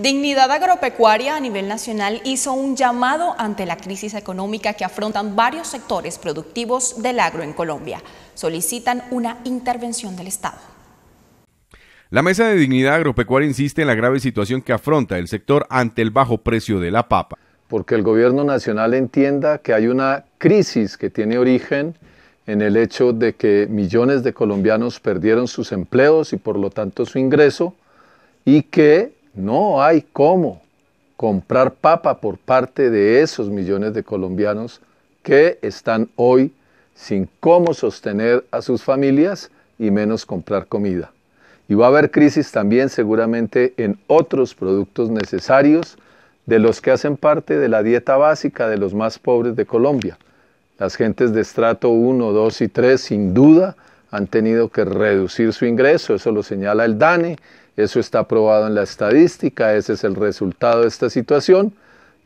Dignidad Agropecuaria a nivel nacional hizo un llamado ante la crisis económica que afrontan varios sectores productivos del agro en Colombia. Solicitan una intervención del Estado. La Mesa de Dignidad Agropecuaria insiste en la grave situación que afronta el sector ante el bajo precio de la papa. Porque el gobierno nacional entienda que hay una crisis que tiene origen en el hecho de que millones de colombianos perdieron sus empleos y por lo tanto su ingreso y que no hay cómo comprar papa por parte de esos millones de colombianos que están hoy sin cómo sostener a sus familias y menos comprar comida. Y va a haber crisis también seguramente en otros productos necesarios de los que hacen parte de la dieta básica de los más pobres de Colombia. Las gentes de estrato 1, 2 y 3 sin duda han tenido que reducir su ingreso, eso lo señala el DANE, eso está aprobado en la estadística, ese es el resultado de esta situación.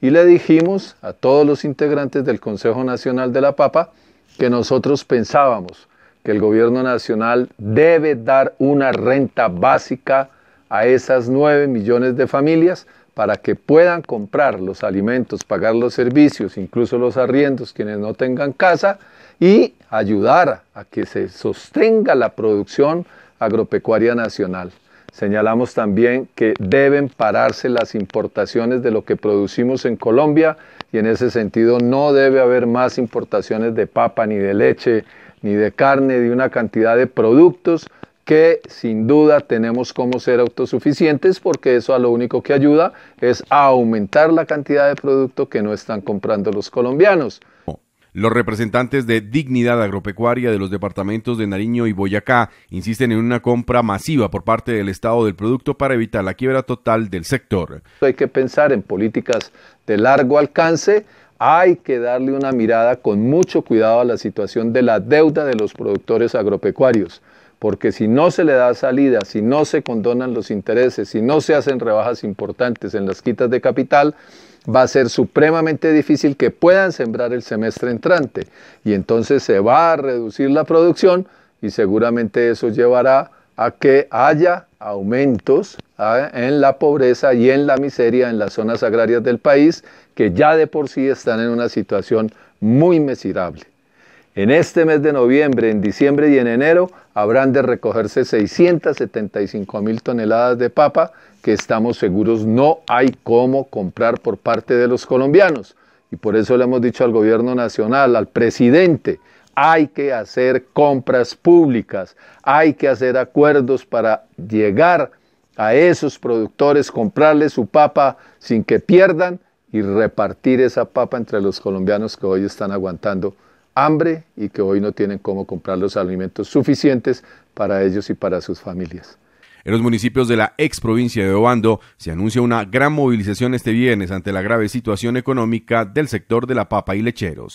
Y le dijimos a todos los integrantes del Consejo Nacional de la Papa que nosotros pensábamos que el gobierno nacional debe dar una renta básica a esas 9 millones de familias para que puedan comprar los alimentos, pagar los servicios, incluso los arriendos quienes no tengan casa y ayudar a que se sostenga la producción agropecuaria nacional. Señalamos también que deben pararse las importaciones de lo que producimos en Colombia y en ese sentido no debe haber más importaciones de papa, ni de leche, ni de carne, de una cantidad de productos que sin duda tenemos como ser autosuficientes porque eso a lo único que ayuda es a aumentar la cantidad de producto que no están comprando los colombianos. Los representantes de Dignidad Agropecuaria de los departamentos de Nariño y Boyacá insisten en una compra masiva por parte del Estado del producto para evitar la quiebra total del sector. Hay que pensar en políticas de largo alcance, hay que darle una mirada con mucho cuidado a la situación de la deuda de los productores agropecuarios porque si no se le da salida, si no se condonan los intereses, si no se hacen rebajas importantes en las quitas de capital, va a ser supremamente difícil que puedan sembrar el semestre entrante. Y entonces se va a reducir la producción y seguramente eso llevará a que haya aumentos ¿ah? en la pobreza y en la miseria en las zonas agrarias del país, que ya de por sí están en una situación muy miserable. En este mes de noviembre, en diciembre y en enero habrán de recogerse 675 mil toneladas de papa que estamos seguros no hay cómo comprar por parte de los colombianos. Y por eso le hemos dicho al gobierno nacional, al presidente, hay que hacer compras públicas, hay que hacer acuerdos para llegar a esos productores, comprarles su papa sin que pierdan y repartir esa papa entre los colombianos que hoy están aguantando hambre y que hoy no tienen cómo comprar los alimentos suficientes para ellos y para sus familias. En los municipios de la ex provincia de Obando se anuncia una gran movilización este viernes ante la grave situación económica del sector de la papa y lecheros.